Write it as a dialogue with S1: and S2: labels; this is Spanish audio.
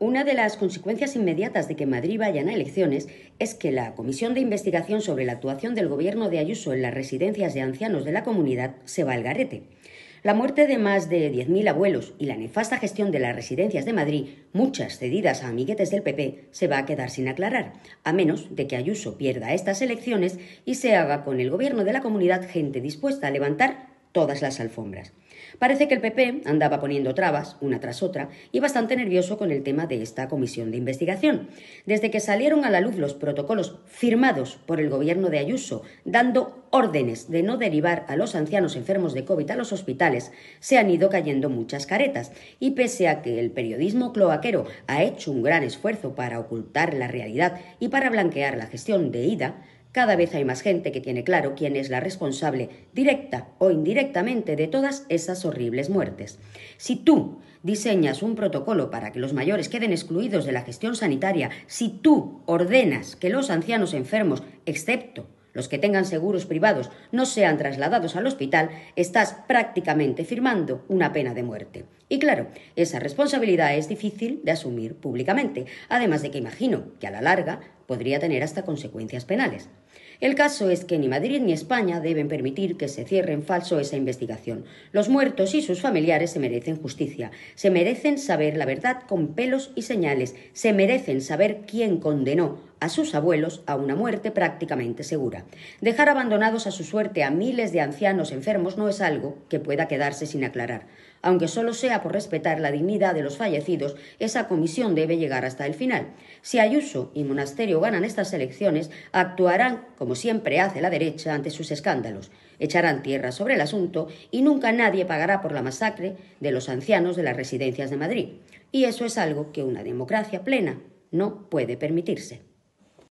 S1: Una de las consecuencias inmediatas de que Madrid vayan a elecciones es que la Comisión de Investigación sobre la actuación del gobierno de Ayuso en las residencias de ancianos de la comunidad se va al garete. La muerte de más de 10.000 abuelos y la nefasta gestión de las residencias de Madrid, muchas cedidas a amiguetes del PP, se va a quedar sin aclarar, a menos de que Ayuso pierda estas elecciones y se haga con el gobierno de la comunidad gente dispuesta a levantar todas las alfombras. Parece que el PP andaba poniendo trabas, una tras otra, y bastante nervioso con el tema de esta comisión de investigación. Desde que salieron a la luz los protocolos firmados por el gobierno de Ayuso, dando órdenes de no derivar a los ancianos enfermos de COVID a los hospitales, se han ido cayendo muchas caretas. Y pese a que el periodismo cloaquero ha hecho un gran esfuerzo para ocultar la realidad y para blanquear la gestión de IDA, cada vez hay más gente que tiene claro quién es la responsable, directa o indirectamente, de todas esas horribles muertes. Si tú diseñas un protocolo para que los mayores queden excluidos de la gestión sanitaria, si tú ordenas que los ancianos enfermos, excepto los que tengan seguros privados, no sean trasladados al hospital, estás prácticamente firmando una pena de muerte. Y claro, esa responsabilidad es difícil de asumir públicamente, además de que imagino que a la larga podría tener hasta consecuencias penales. El caso es que ni Madrid ni España deben permitir que se cierre en falso esa investigación. Los muertos y sus familiares se merecen justicia, se merecen saber la verdad con pelos y señales, se merecen saber quién condenó a sus abuelos a una muerte prácticamente segura. Dejar abandonados a su suerte a miles de ancianos enfermos no es algo que pueda quedarse sin aclarar. Aunque solo sea por respetar la dignidad de los fallecidos, esa comisión debe llegar hasta el final. Si hay uso y Monasterio ganan estas elecciones, actuarán, como siempre hace la derecha, ante sus escándalos, echarán tierra sobre el asunto y nunca nadie pagará por la masacre de los ancianos de las residencias de Madrid. Y eso es algo que una democracia plena no puede permitirse.